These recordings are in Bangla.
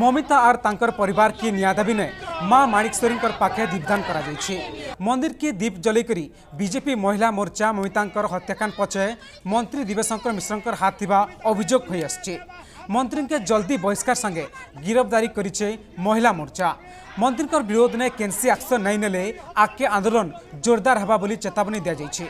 মমিতা আর তাঁর পরিবার কি নিয়া নিয়াদাবি নয় মা মাণিকশ্বরী পাখে দীপদান করা যাই মন্দির কি দীপ জলাই করে বিজেপি মহিলা মোর্চা মমিতা হত্যাকাণ্ড পছে মন্ত্রী দিবেশঙ্কর মিশ্র হাত থাকা অভিযোগ হয়ে আসছে মন্ত্রীকে জলদি বহিষ্কার সঙ্গে গিরফদারি করেছে মহিলা মোর্চা মন্ত্রীর বিরোধ নে কেনসি আকশন নাই নেলে আগে আন্দোলন জোরদার হওয়া বলে চেতাবনী দিয়া যাইছে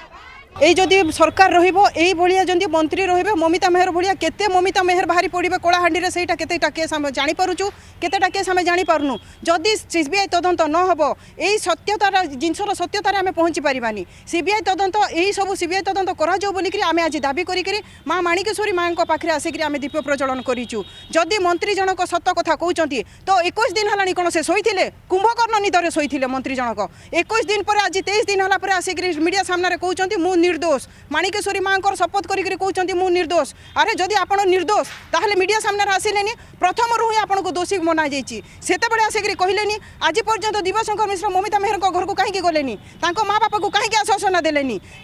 এই যদি সরকার রহব এই ভাইয়া যদি মন্ত্রী রহবে মমিতা মেহর ভাইয়া কেতে মমিতা মেহর বাহারি পড়বে কলাহাঁড়ি সেইটা কেতেটা কেস আমি জাঁপারুছু কেতেটা কেস আমি জাঁপারু যদি সিবিআই তদন্ত নহব এই সত্যতার জিনিসর সত্যতার আমি পৌঁছি পারিবানি সিবিআই তদন্ত এই সব সিবিআই তদন্ত করা বলিকি আমি আজ দাবি করি মা মাণিকেশ্বরী মাঙ্ক পাখে আসিকি আমি দীপ প্রজ্বলন করছু যদি মন্ত্রী জনক সত কথা কৌন তো একুশ দিন হল কোণ সে শোলে কুম্ভকর্ণ নিদরে শোলে মন্ত্রী জনক একুশ দিন পরে আজ তেইশ দিন হল পরে আসিকি মিডিয়া সামনে কৌন নির্দোষ মাণিকেশ্বরী মাঙ্কর শপথ করি কৌন মু নির্দোষ আরে যদি আপনার নির্দোষ তাহলে মিডিয়া সামনে আসলে প্রথম রু আপনার দোষী মনা যাই সেতবে আসিকি কহিলে আজ পর্যন্ত দিবশঙ্কর মিশ্র মমিতা মেহর ঘর কী গলে তাঁর মা বাপা কী আশ্বাসনা দেলে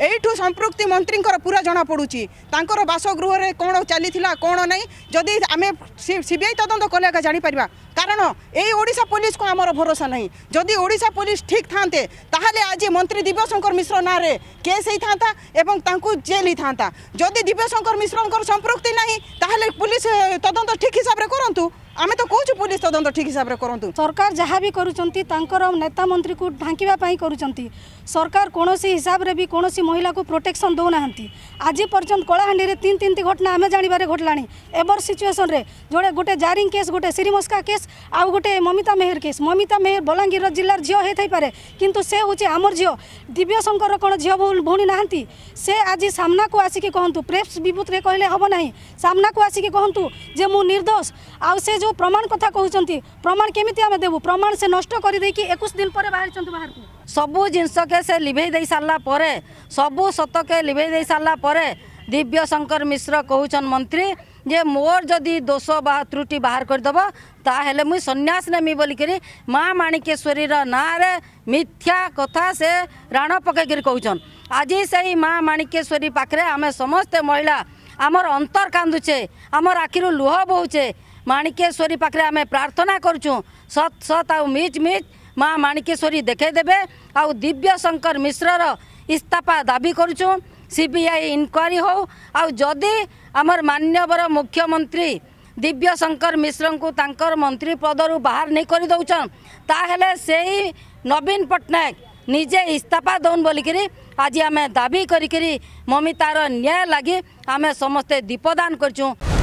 এইঠু সম্পৃক্তি মন্ত্রী পুরা জনা পড়ুছি তাঁর বাসগৃহরে কোণ চালি কোণ নাই যদি আমি সিবিআই তদন্ত কলে একা জাঁপার কারণ এই ওড়শা পুলিশ আমার ভরসা নাই যদি ওড়শা পুলিশ ঠিক থাকে তাহলে আজ মন্ত্রী দিবশঙ্কর মিশ্র না কেস হয়ে থাকে था एवं जेल था जदि दिव्यशंकर मिश्र संपृक्ति ना ताहले पुलिस तदंत ठीक हिसाब से करूँ আমি তো কৌছু পুলিশ তদন্ত ঠিক হিসাবে করতু সরকার যা বি করছেন তাঁর নেতা মন্ত্রী ঢাঙ্কা করছেন সরকার কৌশি হিসাবে বি কৌশি মহিলা প্রোটেকশন দেউ না আজ পর্যন্ত কলাহাণ্ডি তিন তিনটি ঘটনা আমি জাঁবার ঘটলা এবার সিচুয়েসন जोड़े गोटे जारिंग केस गोटे श्रीमस्का केस आउ गोटे ममिता मेहर केस ममिता मेहर बलांगीर जिलार झील होईपे किंतु से हूँ आमर झील दिव्यशंकर कोण झील भौणी ना से आज सामना को आसिक कहतु प्रेस विभूत कहले हम ना सामना को आसिक कहतु जे मु निर्दोष आउ से जो যে প্রমাণ কথা কুমার প্রমাণ কেমিতি আমি দেবু প্রমাণ সে নষ্ট করে দিয়ে একুশ দিন পরে বাহারি বাহারকু সবু জিনিসকে সে লিভাই দিয়ে সারা পরে সবু সতকে লিভাই দিয়ে সারা পরে দিব্য শঙ্কর মিশ্র কুচন মন্ত্রী যে মোর যদি দোষ বা ত্রুটি বাহার করেদেব তাহলে মুই সন্ন্যাস নেমি বলিকি মা মাণিকেশ্বরীর নাঁরে মিথ্যা কথা সে রাণ পকাইকি কৌছন আজি সেই মা মাণিকেশ্বরী পাখে আমি সমস্তে মহিলা আমার অন্তর কান্দুছে আমার আখির লুহ বহুছে মাণিকেশ্বরী পাখে আমি প্রার্থনা করছু সত সত আিচ মিচ মা মাণিকেশ্বরী দেখাই দেবে আব্য শঙ্কর মিশ্রর ইস্তফা দাবি করছু সিবিআই ইনকোয়ারি হো আদি আমার মান্যবর মুখ্যমন্ত্রী দিব্য শঙ্কর মিশ্রঙ্কু তাঁকর মন্ত্রী পদর বাহার নেই করে দৌছন তাহলে সেই নবীন পট্টনাক নিজে ইস্তফা দৌন বলিকি আজ আমি দাবি করি মমিতার ন্যায় লাগি আমি সমস্তে দীপদান করছু